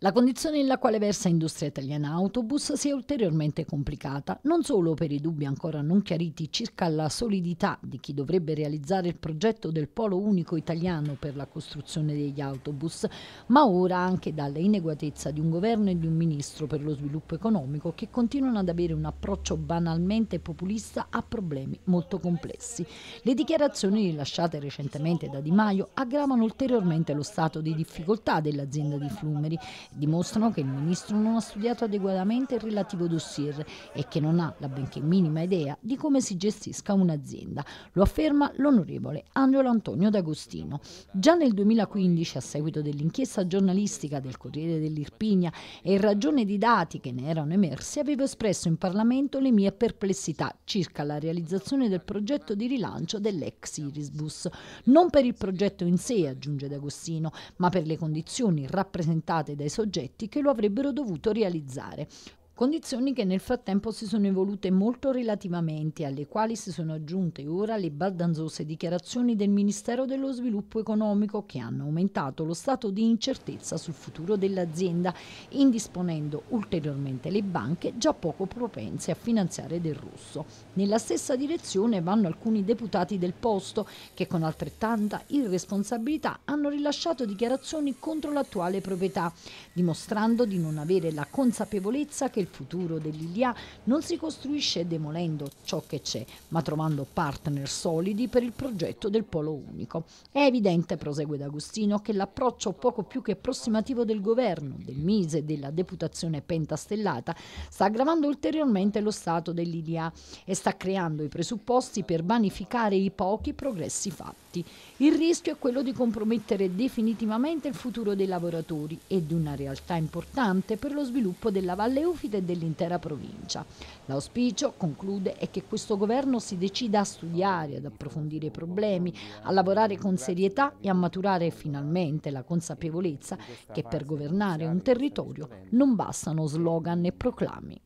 La condizione nella quale versa Industria Italiana Autobus si è ulteriormente complicata, non solo per i dubbi ancora non chiariti circa la solidità di chi dovrebbe realizzare il progetto del polo unico italiano per la costruzione degli autobus, ma ora anche dalla inadeguatezza di un governo e di un ministro per lo sviluppo economico che continuano ad avere un approccio banalmente populista a problemi molto complessi. Le dichiarazioni rilasciate recentemente da Di Maio aggravano ulteriormente lo stato di difficoltà dell'azienda di Flumeri dimostrano che il ministro non ha studiato adeguatamente il relativo dossier e che non ha la benché minima idea di come si gestisca un'azienda. Lo afferma l'onorevole Angelo Antonio D'Agostino. Già nel 2015, a seguito dell'inchiesta giornalistica del Corriere dell'Irpigna e in ragione di dati che ne erano emersi, avevo espresso in Parlamento le mie perplessità circa la realizzazione del progetto di rilancio dell'ex Irisbus. Non per il progetto in sé, aggiunge D'Agostino, ma per le condizioni rappresentate dai soggetti che lo avrebbero dovuto realizzare condizioni che nel frattempo si sono evolute molto relativamente, alle quali si sono aggiunte ora le baldanzose dichiarazioni del Ministero dello Sviluppo Economico che hanno aumentato lo stato di incertezza sul futuro dell'azienda, indisponendo ulteriormente le banche già poco propense a finanziare del russo. Nella stessa direzione vanno alcuni deputati del posto che con altrettanta irresponsabilità hanno rilasciato dichiarazioni contro l'attuale proprietà, dimostrando di non avere la consapevolezza che il futuro dell'ILIA non si costruisce demolendo ciò che c'è, ma trovando partner solidi per il progetto del polo unico. È evidente, prosegue D'Agostino, che l'approccio poco più che approssimativo del governo, del Mise e della deputazione pentastellata sta aggravando ulteriormente lo stato dell'ILIA e sta creando i presupposti per vanificare i pochi progressi fatti. Il rischio è quello di compromettere definitivamente il futuro dei lavoratori ed una realtà importante per lo sviluppo della Valle Ufide Paese e dell'intera provincia. L'auspicio, conclude, è che questo governo si decida a studiare, ad approfondire i problemi, a lavorare con serietà e a maturare finalmente la consapevolezza che per governare un territorio non bastano slogan e proclami.